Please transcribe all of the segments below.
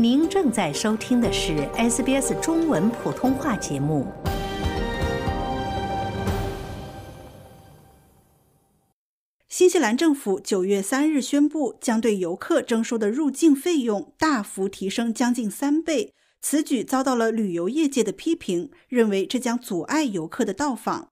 您正在收听的是 SBS 中文普通话节目。新西兰政府九月三日宣布，将对游客征收的入境费用大幅提升将近三倍，此举遭到了旅游业界的批评，认为这将阻碍游客的到访。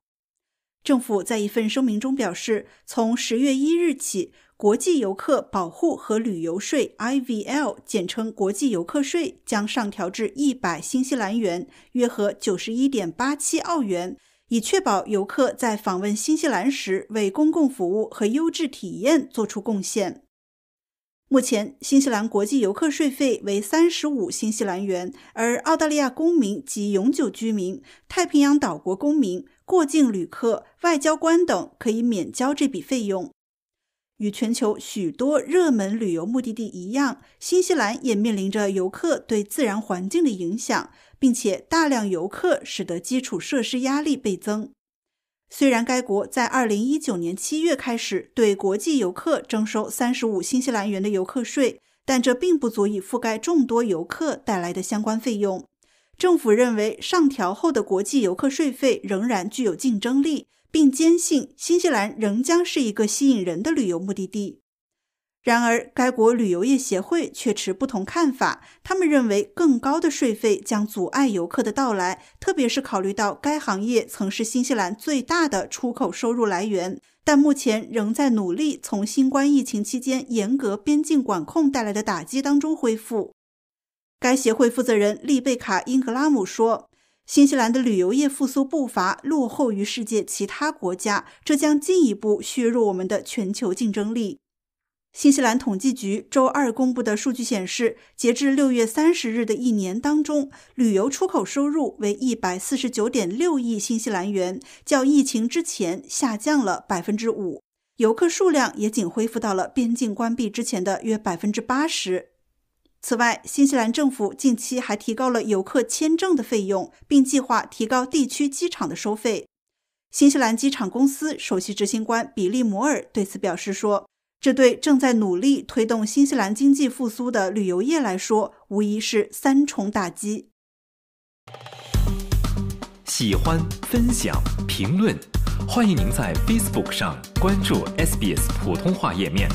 政府在一份声明中表示，从十月一日起，国际游客保护和旅游税 （IVL，简称国际游客税）将上调至一百新西兰元，约合九十一点八七澳元，以确保游客在访问新西兰时为公共服务和优质体验做出贡献。目前，新西兰国际游客税费为三十五新西兰元，而澳大利亚公民及永久居民、太平洋岛国公民、过境旅客、外交官等可以免交这笔费用。与全球许多热门旅游目的地一样，新西兰也面临着游客对自然环境的影响，并且大量游客使得基础设施压力倍增。虽然该国在2019年7月开始对国际游客征收35新西兰元的游客税，但这并不足以覆盖众多游客带来的相关费用。政府认为上调后的国际游客税费仍然具有竞争力，并坚信新西兰仍将是一个吸引人的旅游目的地。然而，该国旅游业协会却持不同看法。他们认为，更高的税费将阻碍游客的到来，特别是考虑到该行业曾是新西兰最大的出口收入来源，但目前仍在努力从新冠疫情期间严格边境管控带来的打击当中恢复。该协会负责人丽贝卡·英格拉姆说：“新西兰的旅游业复苏步伐落后于世界其他国家，这将进一步削弱我们的全球竞争力。”新西兰统计局周二公布的数据显示，截至六月三十日的一年当中，旅游出口收入为一百四十九点六亿新西兰元，较疫情之前下降了百分之五。游客数量也仅恢复到了边境关闭之前的约百分之八十。此外，新西兰政府近期还提高了游客签证的费用，并计划提高地区机场的收费。新西兰机场公司首席执行官比利·摩尔对此表示说。这对正在努力推动新西兰经济复苏的旅游业来说，无疑是三重打击。喜欢、分享、评论，欢迎您在 Facebook 上关注 SBS 普通话页面。